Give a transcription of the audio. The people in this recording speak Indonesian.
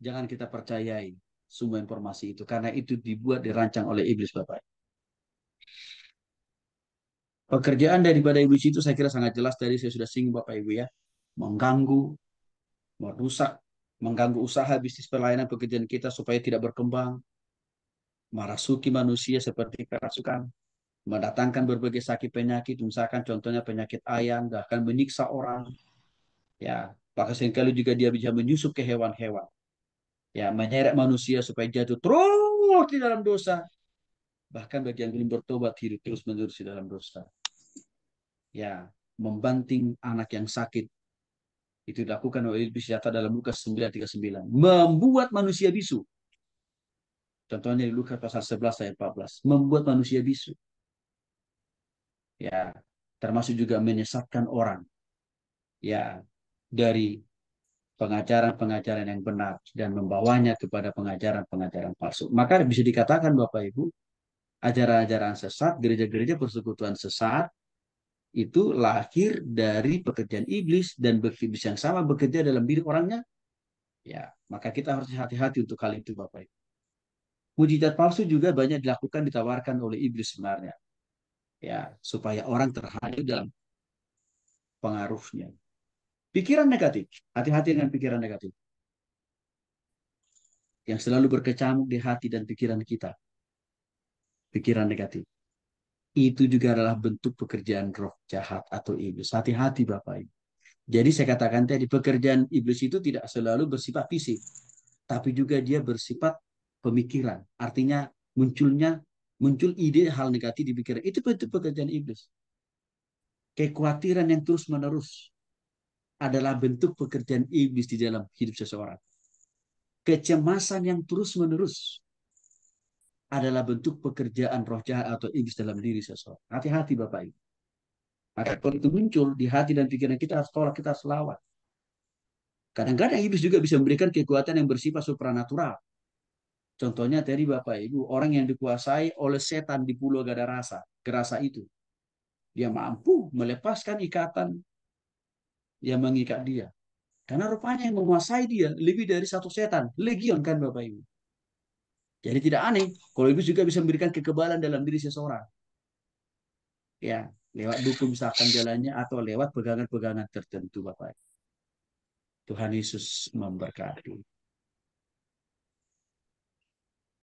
jangan kita percayai semua informasi itu karena itu dibuat dirancang oleh iblis Bapak. Pekerjaan daripada iblis itu saya kira sangat jelas tadi saya sudah singgung Bapak Ibu ya. Mengganggu, merusak, mengganggu usaha bisnis pelayanan pekerjaan kita supaya tidak berkembang, merasuki manusia seperti kerasukan, mendatangkan berbagai sakit penyakit, misalkan contohnya penyakit ayam, bahkan menyiksa orang. Ya, bahkan seringkali juga dia bisa menyusup ke hewan-hewan ya menyeret manusia supaya jatuh terus di dalam dosa bahkan bagi yang belum bertobat hidup terus menerus di dalam dosa ya membanting anak yang sakit itu dilakukan oleh Iblis dalam Lukas 9:39 membuat manusia bisu contohnya di Lukas pasal 11 ayat 14 membuat manusia bisu ya termasuk juga menyesatkan orang ya dari pengajaran-pengajaran yang benar dan membawanya kepada pengajaran-pengajaran palsu. Maka bisa dikatakan Bapak Ibu, ajaran-ajaran sesat, gereja-gereja persekutuan sesat itu lahir dari pekerjaan iblis dan iblis yang sama bekerja dalam diri orangnya. Ya, maka kita harus hati-hati untuk hal itu Bapak Ibu. Mujizat palsu juga banyak dilakukan ditawarkan oleh iblis sebenarnya. Ya, supaya orang terhanyut dalam pengaruhnya. Pikiran negatif. Hati-hati dengan pikiran negatif. Yang selalu berkecamuk di hati dan pikiran kita. Pikiran negatif. Itu juga adalah bentuk pekerjaan roh jahat atau iblis. Hati-hati Bapak Ibu. Jadi saya katakan tadi pekerjaan iblis itu tidak selalu bersifat fisik. Tapi juga dia bersifat pemikiran. Artinya munculnya muncul ide hal negatif di pikiran. Itu bentuk pekerjaan iblis kekhawatiran yang terus menerus adalah bentuk pekerjaan iblis di dalam hidup seseorang. Kecemasan yang terus-menerus adalah bentuk pekerjaan roh jahat atau iblis dalam diri seseorang. Hati-hati Bapak Ibu. Maka kalau itu muncul di hati dan pikiran kita harus tolak, kita harus lawan. Kadang-kadang iblis juga bisa memberikan kekuatan yang bersifat supranatural. Contohnya tadi Bapak Ibu, orang yang dikuasai oleh setan di pulau gada rasa, gerasa itu. Dia mampu melepaskan ikatan yang mengikat dia. Karena rupanya yang menguasai dia lebih dari satu setan. Legion kan Bapak Ibu. Jadi tidak aneh kalau ibu juga bisa memberikan kekebalan dalam diri seseorang. Ya, lewat dukung misalkan jalannya atau lewat pegangan-pegangan tertentu Bapak. ibu Tuhan Yesus memberkati.